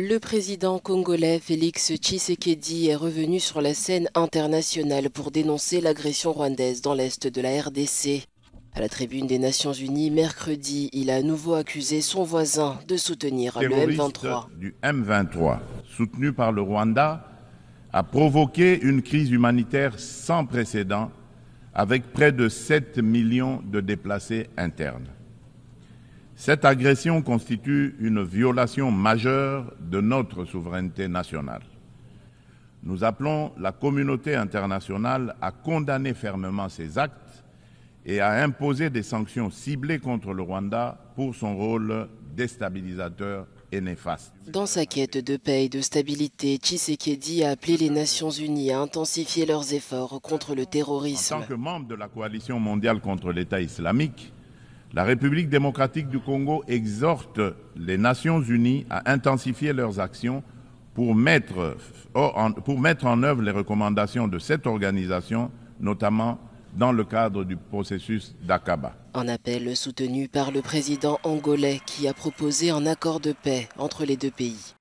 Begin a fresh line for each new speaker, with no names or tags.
Le président congolais Félix Tshisekedi est revenu sur la scène internationale pour dénoncer l'agression rwandaise dans l'est de la RDC. À la tribune des Nations Unies mercredi, il a à nouveau accusé son voisin de soutenir le M23.
Du M23, soutenu par le Rwanda, a provoqué une crise humanitaire sans précédent avec près de 7 millions de déplacés internes. Cette agression constitue une violation majeure de notre souveraineté nationale. Nous appelons la communauté internationale à condamner fermement ces actes et à imposer des sanctions ciblées contre le Rwanda pour son rôle déstabilisateur et néfaste.
Dans sa quête de paix et de stabilité, Tshisekedi a appelé les Nations Unies à
intensifier
leurs efforts contre le terrorisme.
En tant que membre de la coalition mondiale contre l'État islamique, la République démocratique du Congo exhorte les Nations unies à intensifier leurs actions pour mettre, oh, pour mettre en œuvre les recommandations de cette organisation, notamment dans le cadre du processus d'Akaba.
Un appel soutenu par le président angolais qui a proposé un accord de paix entre les deux pays.